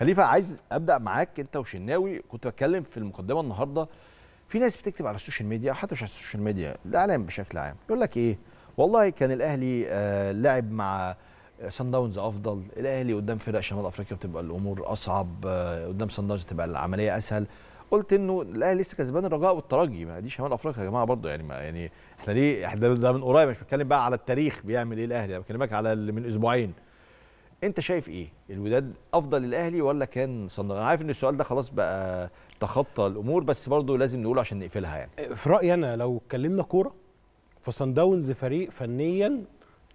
خليفه عايز ابدا معاك انت وشناوي كنت بتكلم في المقدمه النهارده في ناس بتكتب على السوشيال ميديا حتى مش على السوشيال ميديا الاعلام بشكل عام يقول لك ايه والله كان الاهلي آه لعب مع سان داونز افضل الاهلي قدام فرق شمال افريقيا بتبقى الامور اصعب آه قدام سان داونز تبقى العمليه اسهل قلت انه الاهلي لسه كسبان الرجاء والترجي ما دي شمال افريقيا يا جماعه برضه يعني ما يعني احنا ليه احنا ده من قريب مش بتكلم بقى على التاريخ بيعمل ايه الاهلي انا بكلمك على اللي من اسبوعين انت شايف ايه الوداد افضل للاهلي ولا كان صندوق انا عارف ان السؤال ده خلاص بقى تخطى الامور بس برضه لازم نقوله عشان نقفلها يعني في رايي انا لو اتكلمنا كوره فصن داونز فريق فنيا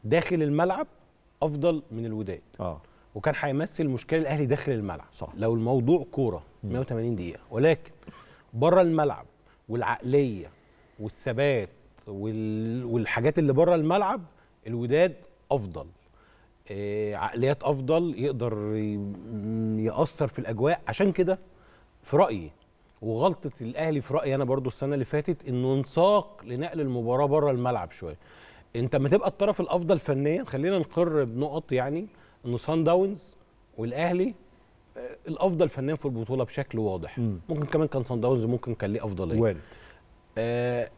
داخل الملعب افضل من الوداد اه وكان هيمثل مشكله الاهلي داخل الملعب صح لو الموضوع كوره 180 دقيقه ولكن بره الملعب والعقليه والثبات وال... والحاجات اللي بره الملعب الوداد افضل آه، عقليات افضل يقدر ياثر في الاجواء عشان كده في رايي وغلطه الاهلي في رايي انا برضو السنه اللي فاتت انه انساق لنقل المباراه بره الملعب شويه انت ما تبقى الطرف الافضل فنيا خلينا نقر بنقط يعني انه سان داونز والاهلي آه، الافضل فنيا في البطوله بشكل واضح م. ممكن كمان كان سان داونز ممكن كان ليه افضليه وارد آه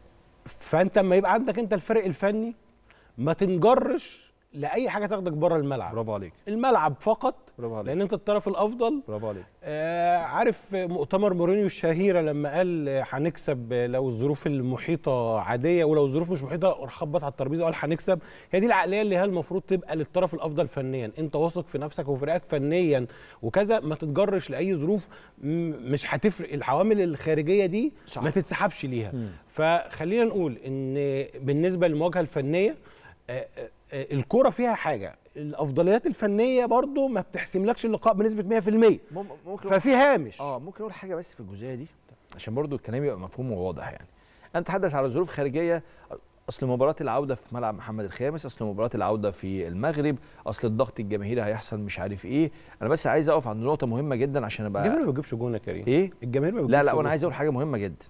فانت لما يبقى عندك انت الفرق الفني ما تنجرش لاي حاجه تاخدك بره الملعب برافو عليك الملعب فقط برافو عليك لان انت الطرف الافضل برافو عليك آه عارف مؤتمر مورينيو الشهيره لما قال هنكسب لو الظروف المحيطه عاديه ولو الظروف مش محيطه خبط على الترابيزه وقال هنكسب هي دي العقليه اللي هي المفروض تبقى للطرف الافضل فنيا انت واثق في نفسك وفريقك فنيا وكذا ما تتجرش لاي ظروف مش هتفرق العوامل الخارجيه دي صح. ما تتسحبش ليها م. فخلينا نقول ان بالنسبه للمواجهه الفنيه آه, آه، آه، الكوره فيها حاجه الافضليات الفنيه برضو ما بتحسملكش اللقاء بنسبه 100% ففي هامش اه ممكن اقول حاجه بس في الجزئيه دي عشان برضو الكلام يبقى مفهوم وواضح يعني انا اتحدث على ظروف خارجيه اصل مباراه العوده في ملعب محمد الخامس اصل مباراه العوده في المغرب اصل الضغط الجماهيري هيحصل مش عارف ايه انا بس عايز اقف عند نقطه مهمه جدا عشان ابقى الجماهير ما بتجيبش جون يا كريم ايه الجماهير ما بتجيبش لا لا وانا عايز اقول حاجه مهمه جدا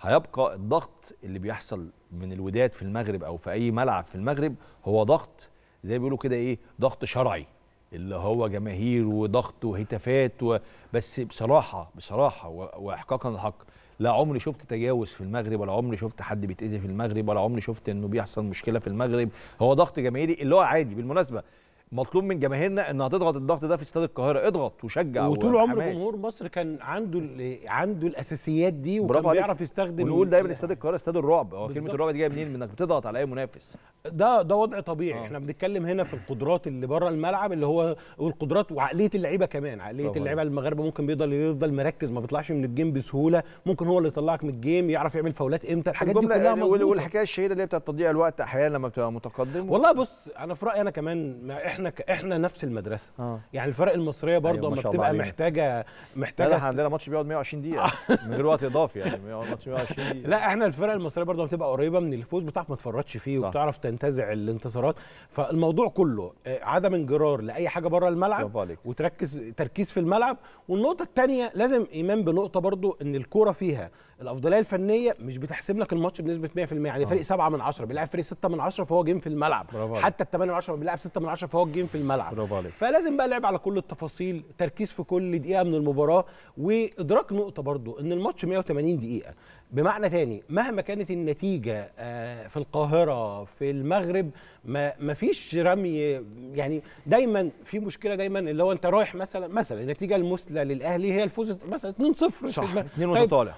هيبقى الضغط اللي بيحصل من الوداد في المغرب او في اي ملعب في المغرب هو ضغط زي بيقولوا كده ايه ضغط شرعي اللي هو جماهير وضغط وهتافات و... بس بصراحه بصراحه و... واحقاقا للحق لا عمري شفت تجاوز في المغرب ولا عمري شفت حد بيتاذي في المغرب ولا عمري شفت انه بيحصل مشكله في المغرب هو ضغط جماهيري اللي هو عادي بالمناسبه مطلوب من جماهيرنا انها تضغط الضغط ده في استاد القاهره اضغط وشجع وطول عمر جمهور مصر كان عنده عنده الاساسيات دي وكان بيعرف يستخدم ونقول دايما استاد القاهره استاد الرعب هو كلمه الرعب دي جايه منين انك بتضغط على اي منافس ده ده وضع طبيعي آه. احنا بنتكلم هنا في القدرات اللي بره الملعب اللي هو والقدرات وعقليه اللعيبه كمان عقليه اللعيبه المغاربه ممكن بيفضل يفضل مركز ما بيطلعش من الجيم بسهوله ممكن هو اللي يطلعك من الجيم يعرف يعمل فاولات امتى الحاجات دي كلها مظبوطه والحكايه الشهيره اللي هي بتاعت تضييع الوقت احيانا لما بتبقى متقدم والله بص انا في رايي انا كمان احنا احنا ك... احنا نفس المدرسه آه. يعني الفرق المصريه أيوة، برضه أيوة اما بتبقى محتاجه محتاجه احنا عندنا ماتش بيقعد 120 دقيقه من غير وقت اضافي يعني ماتش 120 دقيقه لا احنا الفرق المصريه برضه بتبقى قريبه من الفوز بتعرف ما تفرطش فيه صح. وبتعرف تنتزع الانتصارات فالموضوع كله آه، عدم انجرار لاي حاجه بره الملعب وتركز تركيز في الملعب والنقطه الثانيه لازم ايمان بنقطه برضه ان الكوره فيها الافضليه الفنيه مش بتحسب لك الماتش بنسبه 100% يعني آه. فريق 7 من 10 بيلعب فريق 6 من 10 فهو جيم في الملعب برافو. حتى ال 8 من 10 بيلعب 6 من 10 فهو متواجدين في الملعب برافو عليك فلازم بقى لعب على كل التفاصيل تركيز في كل دقيقه من المباراه وادراك نقطه برضو ان الماتش 180 دقيقه بمعنى تاني مهما كانت النتيجة آه، في القاهرة في المغرب ما فيش رمي يعني دايما في مشكلة دايما اللي هو انت رايح مثلا مثلا النتيجة المثلى للأهلي هي الفوز مثلا 2-0 صح 2 وانت طالع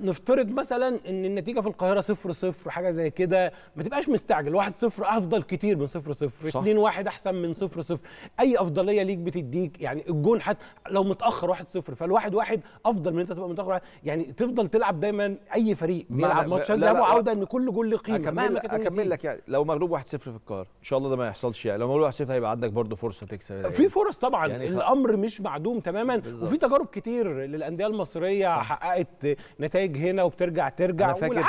نفترض مثلا ان النتيجه في القاهره 0 0 حاجه زي كده ما تبقاش مستعجل 1 0 افضل كتير من 0 0 2 1 احسن من 0 0 اي افضليه ليك بتديك يعني الجون حتى لو متاخر 1 0 فالواحد واحد افضل من انت تبقى متاخر يعني تفضل تلعب دايما اي فريق بيلعب ماتشات ذهاب وعوده ان كل جول له قيمه اكمل, أكمل لك يعني لو مغلوب 1-0 في القاهره ان شاء الله ده ما يحصلش يعني لو مغلوب 1-0 هيبقى عندك برضه فرصه تكسب في فرص طبعا يعني الامر مش معدوم تماما بالزبط. وفي تجارب كتير للانديه المصريه صح. حققت نتائج هنا وبترجع ترجع والعكس